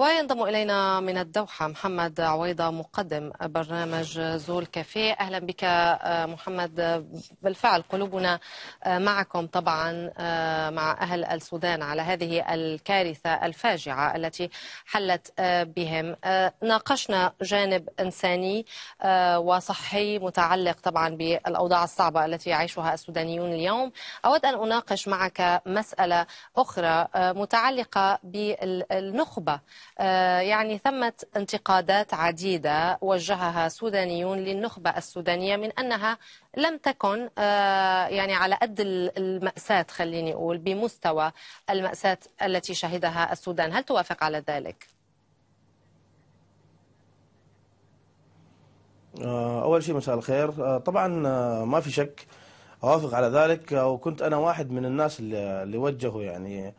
وينضم إلينا من الدوحة محمد عويضة مقدم برنامج زول كافيه أهلا بك آه، محمد بالفعل قلوبنا آه، معكم طبعا آه، مع أهل السودان على هذه الكارثة الفاجعة التي حلت بهم ناقشنا جانب إنساني وصحي متعلق طبعا بالأوضاع الصعبة التي يعيشها السودانيون اليوم أود أن أناقش معك مسألة أخرى متعلقة بالنخبة آه، يعني ثمة انتقادات عديدة وجهها سودانيون للنخبة السودانية من أنها لم تكن آه، يعني على قد المأساة خليني أقول بمستوى المأساة التي شهدها السودان هل توافق على ذلك؟ آه، أول شيء مساء الخير طبعا ما في شك أوافق على ذلك وكنت أنا واحد من الناس اللي وجهوا يعني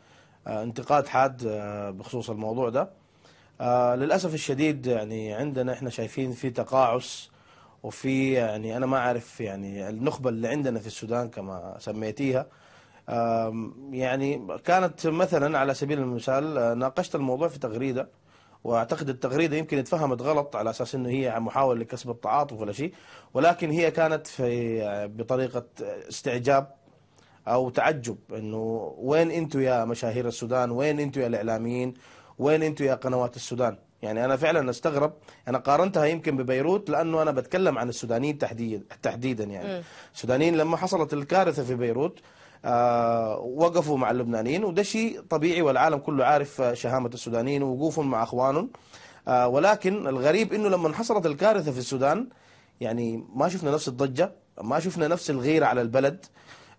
آه، انتقاد حاد آه، بخصوص الموضوع ده آه، للاسف الشديد يعني عندنا احنا شايفين في تقاعس وفي يعني انا ما اعرف يعني النخبه اللي عندنا في السودان كما سميتيها يعني كانت مثلا على سبيل المثال ناقشت الموضوع في تغريده واعتقد التغريده يمكن اتفهمت غلط على اساس انه هي محاوله لكسب التعاطف ولا شيء ولكن هي كانت في بطريقه استعجاب او تعجب انه وين انتم يا مشاهير السودان وين انتم يا الاعلاميين وين انتم يا قنوات السودان يعني انا فعلا استغرب انا قارنتها يمكن ببيروت لانه انا بتكلم عن السودانيين تحديد تحديدا يعني السودانيين لما حصلت الكارثه في بيروت آه وقفوا مع اللبنانيين وده شيء طبيعي والعالم كله عارف آه، شهامه السودانيين ووقوفهم مع اخوانهم آه ولكن الغريب انه لما حصلت الكارثه في السودان يعني ما شفنا نفس الضجه ما شفنا نفس الغيره على البلد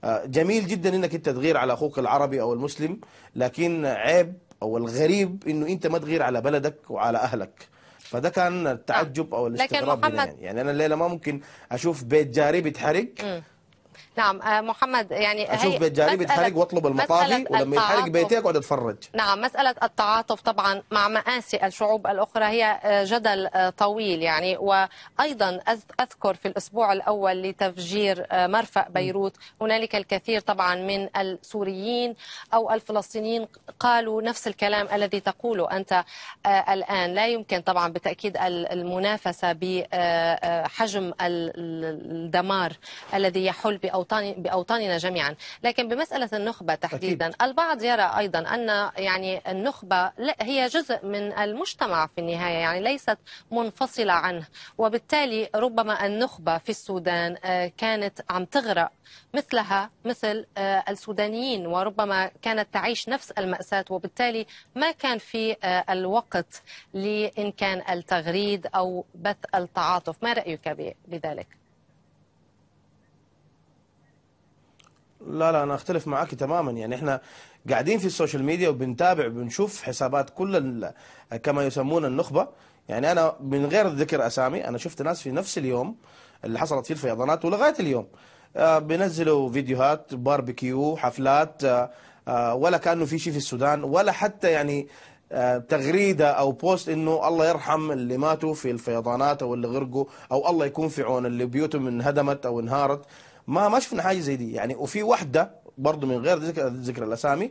آه، جميل جدا انك انت تغير على اخوك العربي او المسلم لكن عيب او الغريب انه انت ما تغير على بلدك وعلى اهلك فده كان التعجب او الاستغراب لكن محمد يعني. يعني انا الليله ما ممكن اشوف بيت جاري بيتحرق نعم آه، محمد يعني اشوف بيت جاري بيتحرق واطلب المطاعي ولما يحرق بيتي اقعد اتفرج نعم مساله التعاطف طبعا مع ماسي الشعوب الاخرى هي آه، جدل آه، طويل يعني وايضا اذكر في الاسبوع الاول لتفجير مرفأ بيروت هنالك الكثير طبعا من السوريين او الفلسطينيين قالوا نفس الكلام الذي تقوله انت الان لا يمكن طبعا بالتاكيد المنافسه بحجم الدمار الذي يحل بأوطان بأوطاننا جميعا لكن بمسألة النخبة تحديدا أكيد. البعض يرى أيضا أن يعني النخبة هي جزء من المجتمع في النهاية يعني ليست منفصلة عنه وبالتالي ربما النخبة في السودان آه، كانت عم تغرق مثلها مثل آه، السودانيين وربما كانت تعيش نفس المأساة وبالتالي ما كان في آه، الوقت لإن كان التغريد أو بث التعاطف ما رأيك بذلك؟ لا لا انا اختلف معاكي تماما يعني احنا قاعدين في السوشيال ميديا وبنتابع وبنشوف حسابات كل كما يسمون النخبه يعني انا من غير ذكر اسامي انا شفت ناس في نفس اليوم اللي حصلت فيه الفيضانات ولغايه اليوم آه، بنزلوا فيديوهات باربيكيو حفلات آه، آه، ولا كانه في شيء في السودان ولا حتى يعني تغريده او بوست انه الله يرحم اللي ماتوا في الفيضانات او اللي غرقوا او الله يكون في عون اللي بيوتهم انهدمت او انهارت ما ما شفنا حاجه زي دي يعني وفي وحده برضه من غير ذكر ذكر الاسامي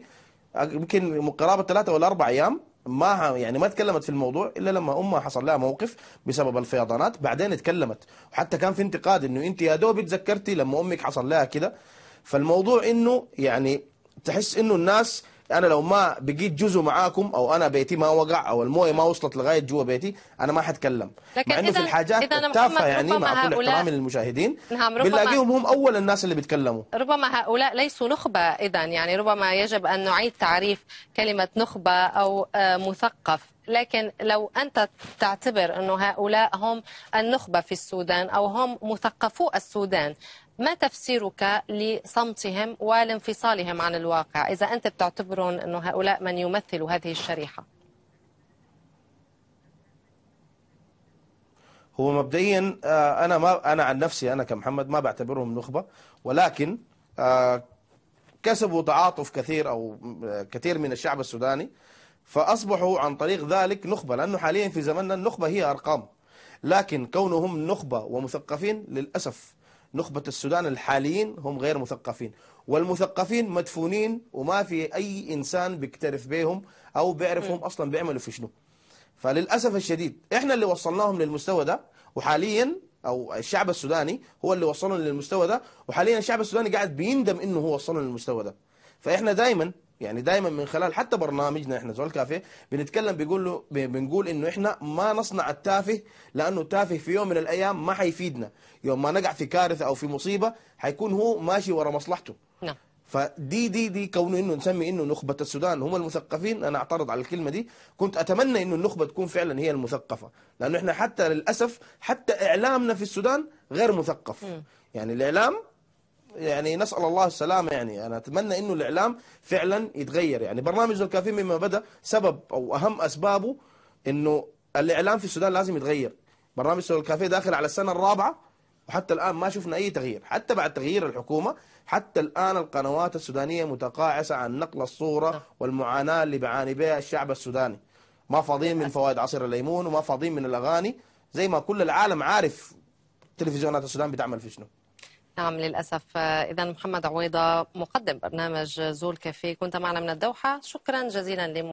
يمكن قرابه ثلاثه ولا اربع ايام ما يعني ما تكلمت في الموضوع الا لما امها حصل لها موقف بسبب الفيضانات بعدين تكلمت وحتى كان في انتقاد انه انت يا دوب تذكرتي لما امك حصل لها كده فالموضوع انه يعني تحس انه الناس انا لو ما بقيت جزء معاكم او انا بيتي ما وقع او المويه ما وصلت لغايه جوا بيتي انا ما حتكلم مع انه في الحاجات التافهه يعني مع كل احترام للمشاهدين نعم، بنلاقيهم هم اول الناس اللي بيتكلموا ربما هؤلاء ليسوا نخبه اذا يعني ربما يجب ان نعيد تعريف كلمه نخبه او آه، مثقف لكن لو أنت تعتبر انه هؤلاء هم النخبة في السودان أو هم مثقفو السودان ما تفسيرك لصمتهم والانفصالهم عن الواقع إذا أنت بتعتبرهم أن هؤلاء من يمثلوا هذه الشريحة هو مبدئيا آه، انا ما انا عن نفسي انا كمحمد ما بعتبرهم نخبه ولكن آه، كسبوا تعاطف كثير او آه، كثير من الشعب السوداني فاصبحوا عن طريق ذلك نخبه لانه حاليا في زماننا النخبه هي ارقام لكن كونهم نخبه ومثقفين للاسف نخبة السودان الحاليين هم غير مثقفين والمثقفين مدفونين وما في أي إنسان بيكترف بيهم أو بيعرفهم أصلا بيعملوا في شنو فللأسف الشديد إحنا اللي وصلناهم للمستوى ده وحاليا أو الشعب السوداني هو اللي وصلنا للمستوى ده وحاليا الشعب السوداني قاعد بيندم إنه هو وصلنا للمستوى ده فإحنا دايما يعني دائما من خلال حتى برنامجنا احنا سؤال كافيه بنتكلم بيقول له بنقول انه احنا ما نصنع التافه لانه التافه في يوم من الايام ما حيفيدنا يوم ما نقع في كارثه او في مصيبه حيكون هو ماشي ورا مصلحته نعم فدي دي دي كونه انه نسمي انه نخبه السودان هم المثقفين انا اعترض على الكلمه دي كنت اتمنى انه النخبه تكون فعلا هي المثقفه لانه احنا حتى للاسف حتى اعلامنا في السودان غير مثقف م. يعني الاعلام يعني نسأل الله السلامة يعني أنا أتمنى أنه الإعلام فعلا يتغير يعني برنامج الكافيين مما بدأ سبب أو أهم أسبابه أنه الإعلام في السودان لازم يتغير برنامج الكافيه داخل على السنة الرابعة وحتى الآن ما شفنا أي تغيير حتى بعد تغيير الحكومة حتى الآن القنوات السودانية متقاعسة عن نقل الصورة نعم. والمعاناة اللي بيعاني بها الشعب السوداني ما فاضيين من فوائد عصير الليمون وما فاضيين من الأغاني زي ما كل العالم عارف تلفزيونات السودان بتعمل في شنو نعم للأسف إذا محمد عويضة مقدم برنامج زول كافيه كنت معنا من الدوحة شكرا جزيلا لم